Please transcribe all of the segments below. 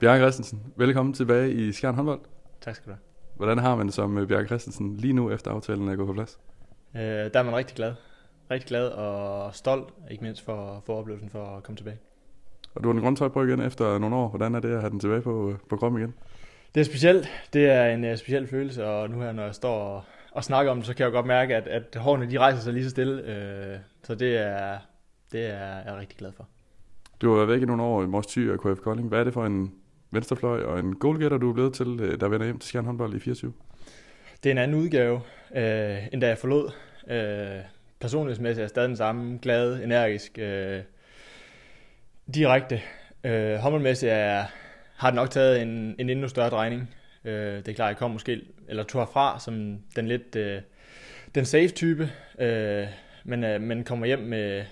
Bjarke Christensen, velkommen tilbage i Skjern håndbold. Tak skal du have. Hvordan har man det som Bjarke Christensen lige nu, efter aftalen er gået på plads? Øh, der er man rigtig glad. Rigtig glad og stolt, ikke mindst for, for oplevelsen for at komme tilbage. Og du har den grøntøj på igen efter nogle år. Hvordan er det at have den tilbage på, øh, på kroppen igen? Det er specielt. Det er en uh, speciel følelse, og nu her, når jeg står og, og snakker om det, så kan jeg godt mærke, at, at hårene de rejser sig lige så stille. Uh, så det er, det er jeg er rigtig glad for. Du har været væk i nogle år i Mors Thy og KF Kolding. Hvad er det for en venstrefløj og en goalgetter, du er blevet til, øh, der vender hjem til Skjern håndbold i 24? Det er en anden udgave, øh, end da jeg forlod. Øh, personlighedsmæssigt er jeg stadig den samme, glad, energisk, øh, direkte. Øh, håndboldmæssigt er, har det nok taget en, en endnu større drejning. Øh, det er klart, jeg kom måske, eller tog herfra som den lidt øh, den safe type, øh, men, øh, men kommer hjem med,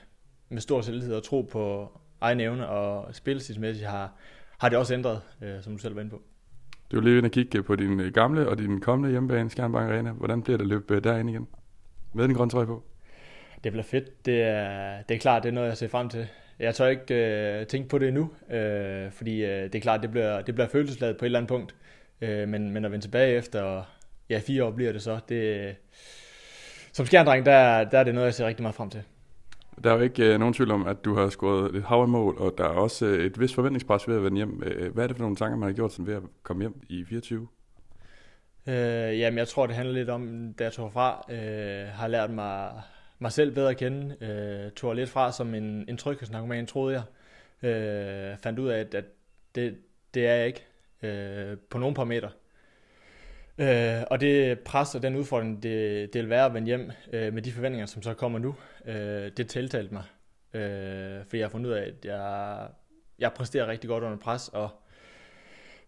med stor selvtillid og tro på egen evne, og spilsidsmæssigt har, har det også ændret, øh, som du selv var inde på. Du er lige inde og kigge på din øh, gamle og din kommende hjemmebane, Skjernbank Arena. Hvordan bliver det at løbe øh, derinde igen? Med den grønne trøje på? Det bliver fedt. Det er, det er klart, det er noget, jeg ser frem til. Jeg tør ikke øh, tænke på det endnu, øh, fordi øh, det er klart, det bliver, det bliver følelsesladet på et eller andet punkt. Øh, men, men at vende tilbage efter ja, fire år bliver det så, det, som skjerndreng, der, der er det noget, jeg ser rigtig meget frem til. Der er jo ikke øh, nogen tvivl om, at du har scoret et hav af mål, og der er også øh, et vist forventningspres ved at vende hjem. Øh, hvad er det for nogle tanker, man har gjort sådan ved at komme hjem i 24? Øh, jamen, jeg tror, det handler lidt om, da jeg tog fra, øh, har lært mig, mig selv bedre at kende. Øh, tog lidt fra som en, en tryghedsnarkoman, troede jeg. Øh, fandt ud af, at, det, det er jeg ikke øh, på nogen parametre. Øh, og det pres og den udfordring, det, det vil være at vende hjem øh, med de forventninger, som så kommer nu, øh, det tiltalte mig. Øh, fordi jeg har fundet ud af, at jeg, jeg præsterer rigtig godt under pres, og,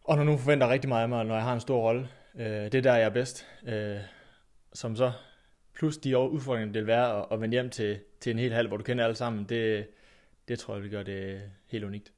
og når nogen forventer rigtig meget af mig, når jeg har en stor rolle, øh, det er der, jeg er bedst. Øh, som så, plus de udfordringer, det vil være at, at vende hjem til, til en hel halv, hvor du kender alle sammen, det, det tror jeg vil gøre det helt unikt.